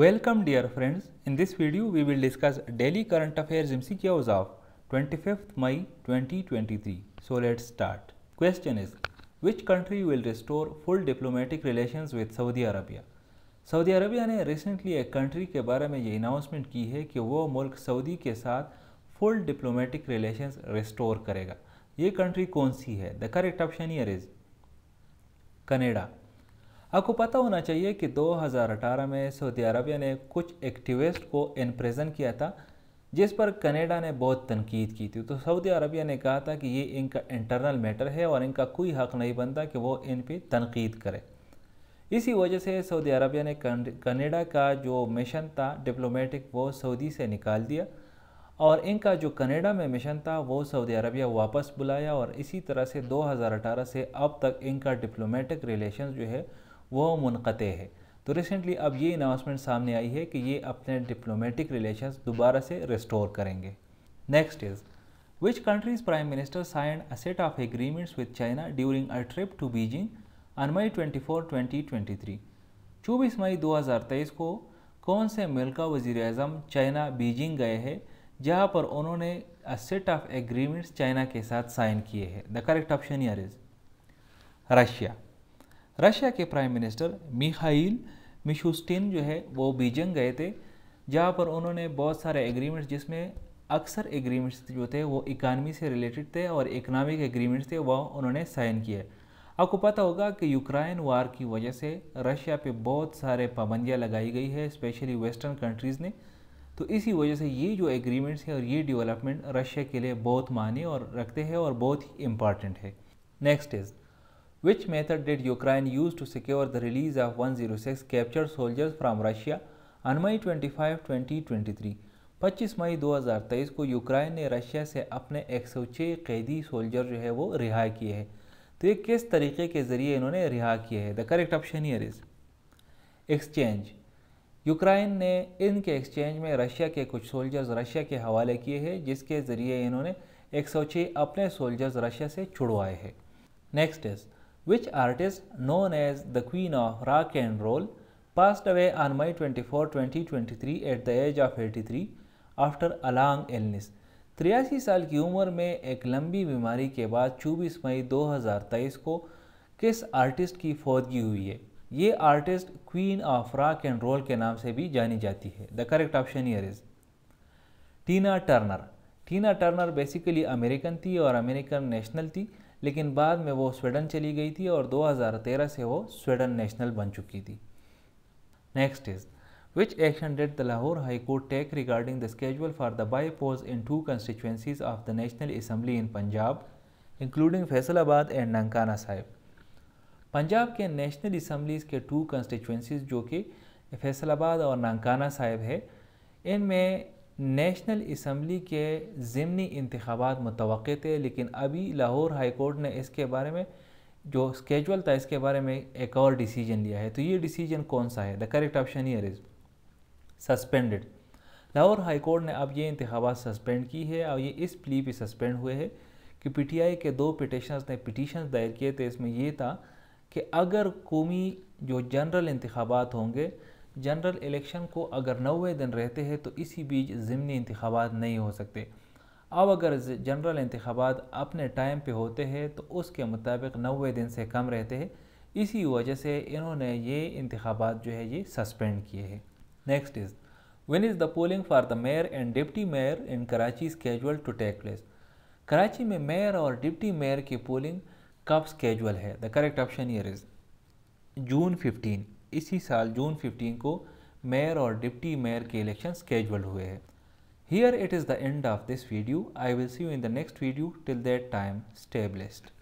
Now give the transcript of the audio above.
Welcome dear friends, in this video we will discuss daily current affairs MCQs of 25th May 2023. So let's start. Question is, which country will restore full diplomatic relations with Saudi Arabia? Saudi Arabia ne recently a country ke bare mein ye announcement ki hai ki wo mulk Saudi ke sath full diplomatic relations restore karega ye country kaun si hai the correct option here is Canada आपको पता होना चाहिए कि 2018 में Saudi Arabia ने कुछ activist को impression किया था जिस पर कनेडा ने बहुत तनकीद की थी तो सऊदी अरबिया ने कहा था कि ये इनका इंटरनल मैटर है और इनका कोई हक़ नहीं बनता कि वो इन पर तनकीद करे इसी वजह से सऊदी अरबिया ने कनेडा का जो मिशन था डिप्लोमेटिक वो सऊदी से निकाल दिया और इनका जो कनेडा में मिशन था वो सऊदी अरबिया वापस बुलाया और इसी तरह से 2018 से अब तक इनका डिप्लोमेटिक रिलेशन जो है वो मुनक़ है तो रिसेंटली अब ये अनाउंसमेंट सामने आई है कि ये अपने डिप्लोमेटिक रिलेशन दोबारा से रिस्टोर करेंगे next is which countries prime minister sign a set of agreements with China during a trip to Beijing on May twenty four 24 मई 2023 को कौन से मुल्क वजीर अजम चाइना बीजिंग गए हैं जहां पर उन्होंने a set of agreements China के साथ साइन किए हैं the correct option here is Russia Russia के प्राइम मिनिस्टर मिखाइल मिशुस्टिन जो है वो बीजिंग गए थे जहाँ पर उन्होंने बहुत सारे एग्रीमेंट्स जिसमें अक्सर एग्रीमेंट्स जो थे वो इकानमी से रिलेटेड थे और इकनॉमिक एग्रीमेंट्स थे वह उन्होंने साइन किए आपको पता होगा कि यूक्रेन वार की वजह से रशिया पे बहुत सारे पाबंदियाँ लगाई गई है स्पेशली वेस्टर्न कंट्रीज़ ने तो इसी वजह से ये जो एग्रीमेंट्स हैं और ये डेवलपमेंट रशिया के लिए बहुत मानी और रखते हैं और बहुत ही इम्पॉर्टेंट है next is Which method did Ukraine use to secure the release of 106 captured soldiers from Russia on May 25, 2023? 25 मई 2023 को यूक्रेन ने रशिया से अपने 106 कैदी सोल्जर जो है वो रिहा किए हैं तो ये किस तरीके के ज़रिए इन्होंने रिहा किए हैं the correct option here is exchange Ukraine ने इनके एक्सचेंज में रशिया के कुछ सोल्जर्स रशिया के हवाले किए हैं जिसके ज़रिए इन्होंने 106 अपने सोल्जर्स रशिया से छुड़वाए हैं next is which artist known as the queen of rock and roll passed away on May 24, 2023 at the age of 83 after a long illness. तिरासी साल की उम्र में एक लंबी बीमारी के बाद 24 मई 2023 को किस आर्टिस्ट की फौदगी हुई है ये artist queen of rock and roll के नाम से भी जानी जाती है the correct option here is Tina Turner Tina Turner basically American थी और अमेरिकन नेशनल थी लेकिन बाद में वो स्वीडन चली गई थी और 2013 से वो स्वीडन नेशनल बन चुकी थी next is which action did the Lahore high court take regarding the schedule for the bypolls in two constituencies of the national assembly in Punjab including Faisalabad and Nankana Sahib Punjab के नेशनल असम्बलीज के टू कंस्टिचुएंसीज जो कि फैसलाबाद और नंकाना साहिब है इनमें नेशनल इसम्बली के ज़मनी इंतबात मुतव थे लेकिन अभी लाहौर हाई कोर्ट ने इसके बारे में जो स्केजल था इसके बारे में एक और डिसीजन लिया है तो ये डिसीजन कौन सा है the correct option here is suspended Lahore high court ने अब ये इंतबात सस्पेंड की है और ये इस प्ली पे सस्पेंड हुए हैं कि पी टी आई के दो पिटिशनर्स ने पिटिशन दायर किए थे इसमें यह था कि अगर कौमी जो जनरल इंतबात होंगे जनरल इलेक्शन को अगर नवे दिन रहते हैं तो इसी बीच ज़मनी इंतबात नहीं हो सकते अब अगर जनरल इंतबात अपने टाइम पे होते हैं तो उसके मुताबिक नवे दिन से कम रहते हैं इसी वजह से इन्होंने ये इंतबात जो है ये सस्पेंड किए हैं next is one is the polling for the mayor and deputy mayor in Karachi scheduled to take place Karachi में मेयर और डिप्टी मेयर की पोलिंग कब स्केजुअल है the correct option here is June fifteen इसी साल जून 15 को मेयर और deputy mayor के इलेक्शन स्केजल हुए हैं here it is the end of this video I will see you in the next video till that time स्टेबलिस्ट